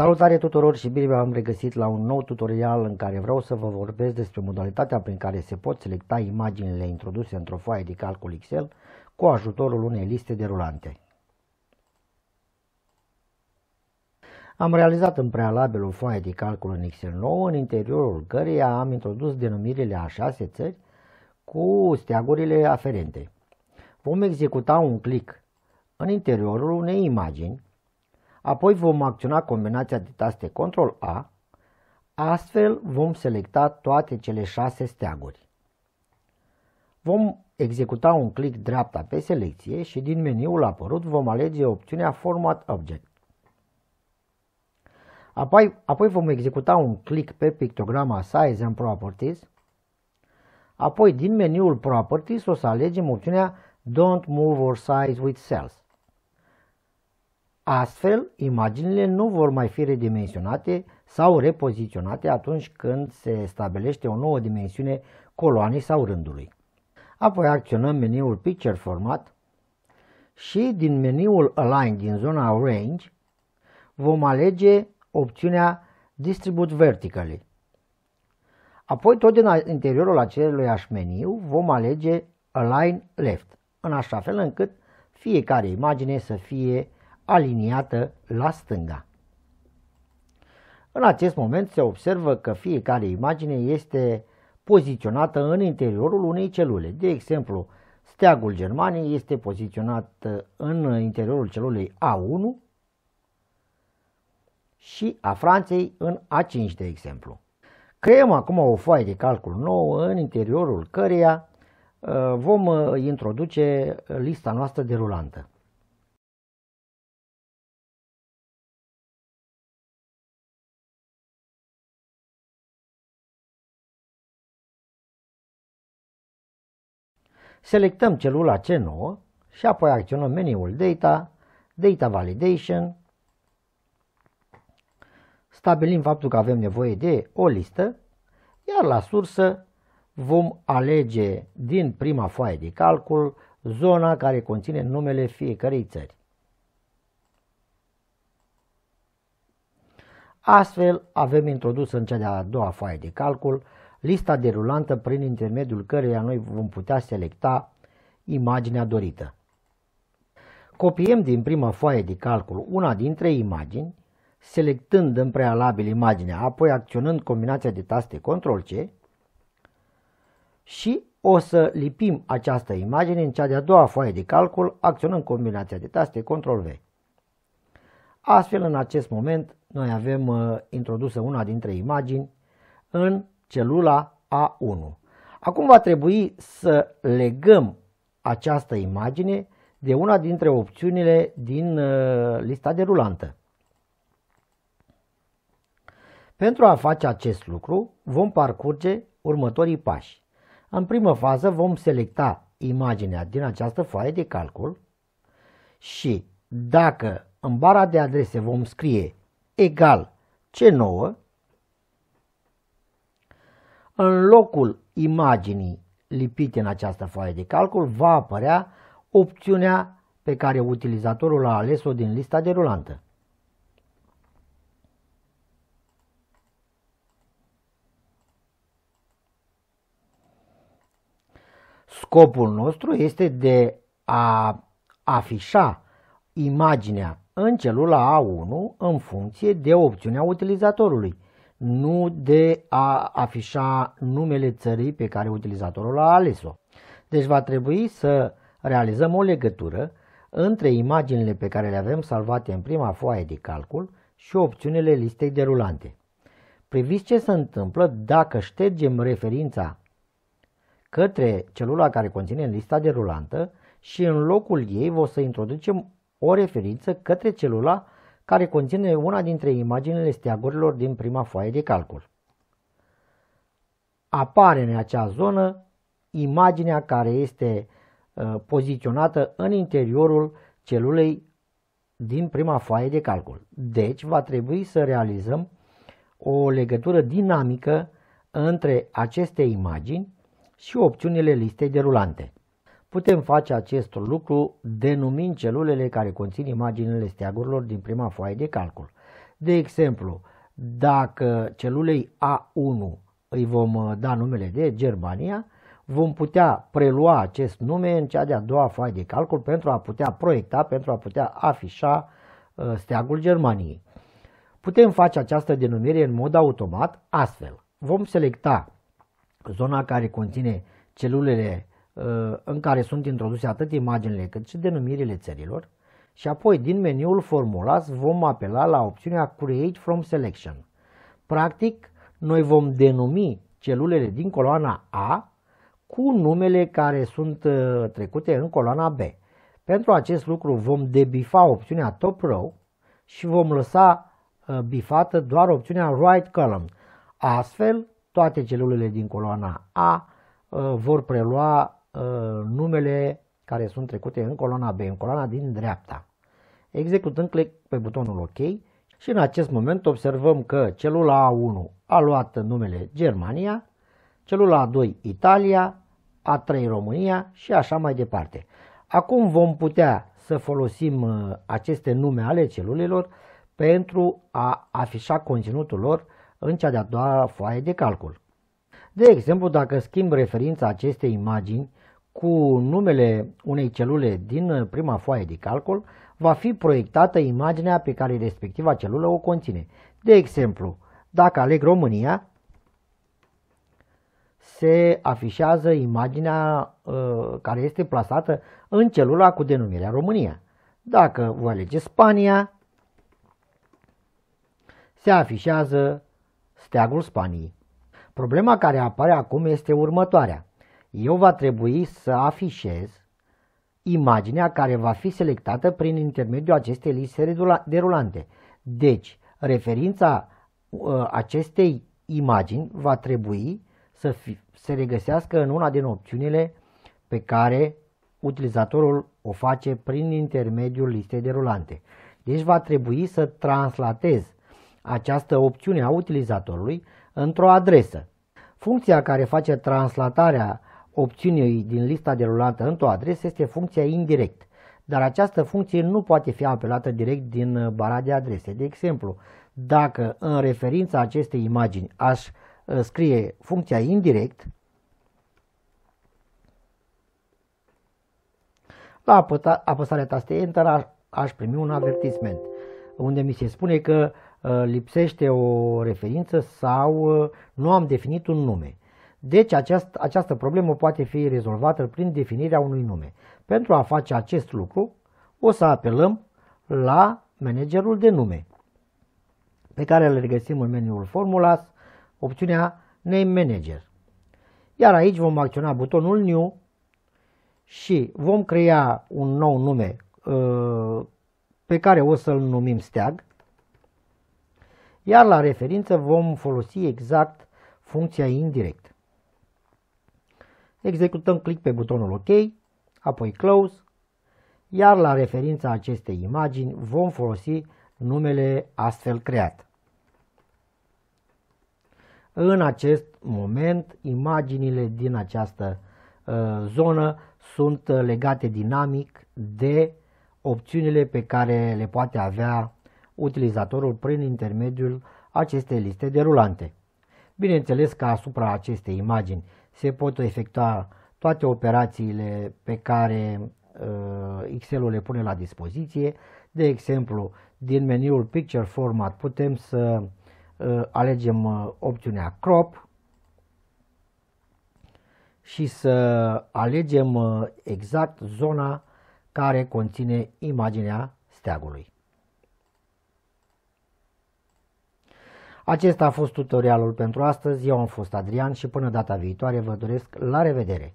Salutare tuturor și bine v-am regăsit la un nou tutorial în care vreau să vă vorbesc despre modalitatea prin care se pot selecta imaginile introduse într-o foaie de calcul Excel cu ajutorul unei liste de rulante. Am realizat în prealabil o foaie de calcul în Excel 9, în interiorul căreia am introdus denumirile a șase țări cu steagurile aferente. Vom executa un click în interiorul unei imagini Apoi vom acționa combinația de taste Ctrl-A, astfel vom selecta toate cele șase steaguri. Vom executa un clic dreapta pe selecție și din meniul apărut vom alege opțiunea Format Object. Apoi, apoi vom executa un clic pe pictograma Size and Properties. Apoi din meniul Properties o să alegem opțiunea Don't Move or Size with Cells. Astfel, imaginile nu vor mai fi redimensionate sau repoziționate atunci când se stabilește o nouă dimensiune coloanei sau rândului. Apoi acționăm meniul Picture Format și din meniul Align din zona Range vom alege opțiunea Distribute Vertically. Apoi tot din interiorul aș meniu vom alege Align Left, în așa fel încât fiecare imagine să fie aliniată la stânga. În acest moment se observă că fiecare imagine este poziționată în interiorul unei celule. De exemplu, steagul Germaniei este poziționat uh, în interiorul celulei A1 și a Franței în A5, de exemplu. Creăm acum o foaie de calcul nouă în interiorul căreia uh, vom uh, introduce lista noastră de rulantă. Selectăm celula C9 și apoi acționăm meniul Data, Data Validation. Stabilim faptul că avem nevoie de o listă, iar la sursă vom alege din prima foaie de calcul zona care conține numele fiecărei țări. Astfel avem introdus în cea de-a doua foaie de calcul lista derulantă prin intermediul căreia noi vom putea selecta imaginea dorită. Copiem din prima foaie de calcul una dintre imagini, selectând în prealabil imaginea, apoi acționând combinația de taste Ctrl-C și o să lipim această imagine în cea de-a doua foaie de calcul, acționând combinația de taste Ctrl-V. Astfel, în acest moment, noi avem uh, introdusă una dintre imagini în celula A1. Acum va trebui să legăm această imagine de una dintre opțiunile din uh, lista rulantă. Pentru a face acest lucru, vom parcurge următorii pași. În primă fază vom selecta imaginea din această foaie de calcul și dacă în bara de adrese vom scrie egal C9, în locul imaginii lipite în această foaie de calcul va apărea opțiunea pe care utilizatorul a ales-o din lista rulantă. Scopul nostru este de a afișa imaginea în celula A1 în funcție de opțiunea utilizatorului nu de a afișa numele țării pe care utilizatorul a ales-o. Deci va trebui să realizăm o legătură între imaginile pe care le avem salvate în prima foaie de calcul și opțiunile listei derulante. Priviți ce se întâmplă dacă ștergem referința către celula care conține lista derulantă și în locul ei o să introducem o referință către celula care conține una dintre imaginele steagurilor din prima foaie de calcul. Apare în acea zonă imaginea care este ă, poziționată în interiorul celulei din prima foaie de calcul. Deci va trebui să realizăm o legătură dinamică între aceste imagini și opțiunile listei derulante. Putem face acest lucru denumind celulele care conțin imaginile steagurilor din prima foaie de calcul. De exemplu, dacă celulei A1 îi vom uh, da numele de Germania, vom putea prelua acest nume în cea de-a doua foaie de calcul pentru a putea proiecta, pentru a putea afișa uh, steagul Germaniei. Putem face această denumire în mod automat astfel. Vom selecta zona care conține celulele Uh, în care sunt introduse atât imaginile cât și denumirile țărilor și apoi din meniul Formulas vom apela la opțiunea Create from Selection. Practic, noi vom denumi celulele din coloana A cu numele care sunt uh, trecute în coloana B. Pentru acest lucru vom debifa opțiunea Top Row și vom lăsa uh, bifată doar opțiunea Right Column. Astfel, toate celulele din coloana A vor prelua Uh, numele care sunt trecute în coloana B, în coloana din dreapta. Executând click pe butonul OK și în acest moment observăm că celula A1 a luat numele Germania, celula A2 Italia, A3 România și așa mai departe. Acum vom putea să folosim uh, aceste nume ale celulelor pentru a afișa conținutul lor în cea de-a doua foaie de calcul. De exemplu, dacă schimb referința acestei imagini cu numele unei celule din uh, prima foaie de calcul, va fi proiectată imaginea pe care respectiva celulă o conține. De exemplu, dacă aleg România, se afișează imaginea uh, care este plasată în celula cu denumirea România. Dacă voi alege Spania, se afișează steagul Spaniei. Problema care apare acum este următoarea eu va trebui să afișez imaginea care va fi selectată prin intermediul acestei liste derulante. Deci, referința uh, acestei imagini va trebui să fi, se regăsească în una din opțiunile pe care utilizatorul o face prin intermediul listei derulante. Deci va trebui să translatez această opțiune a utilizatorului într-o adresă. Funcția care face translatarea opțiunii din lista derulantă într-o adresă este funcția indirect, dar această funcție nu poate fi apelată direct din uh, bara de adrese. De exemplu, dacă în referința acestei imagini aș uh, scrie funcția indirect, la apăsarea tastei Enter aș primi un avertisment unde mi se spune că uh, lipsește o referință sau nu am definit un nume. Deci aceast, această problemă poate fi rezolvată prin definirea unui nume. Pentru a face acest lucru o să apelăm la managerul de nume pe care îl regăsim în meniul Formulas, opțiunea Name Manager. Iar aici vom acționa butonul New și vom crea un nou nume uh, pe care o să-l numim steag, iar la referință vom folosi exact funcția indirect executăm click pe butonul OK, apoi Close, iar la referința acestei imagini vom folosi numele astfel creat. În acest moment, imaginile din această uh, zonă sunt uh, legate dinamic de opțiunile pe care le poate avea utilizatorul prin intermediul acestei liste de rulante. Bineînțeles că asupra acestei imagini se pot efectua toate operațiile pe care uh, Excel-ul le pune la dispoziție. De exemplu, din meniul Picture Format putem să uh, alegem uh, opțiunea Crop și să alegem exact zona care conține imaginea steagului. Acesta a fost tutorialul pentru astăzi, eu am fost Adrian și până data viitoare vă doresc la revedere!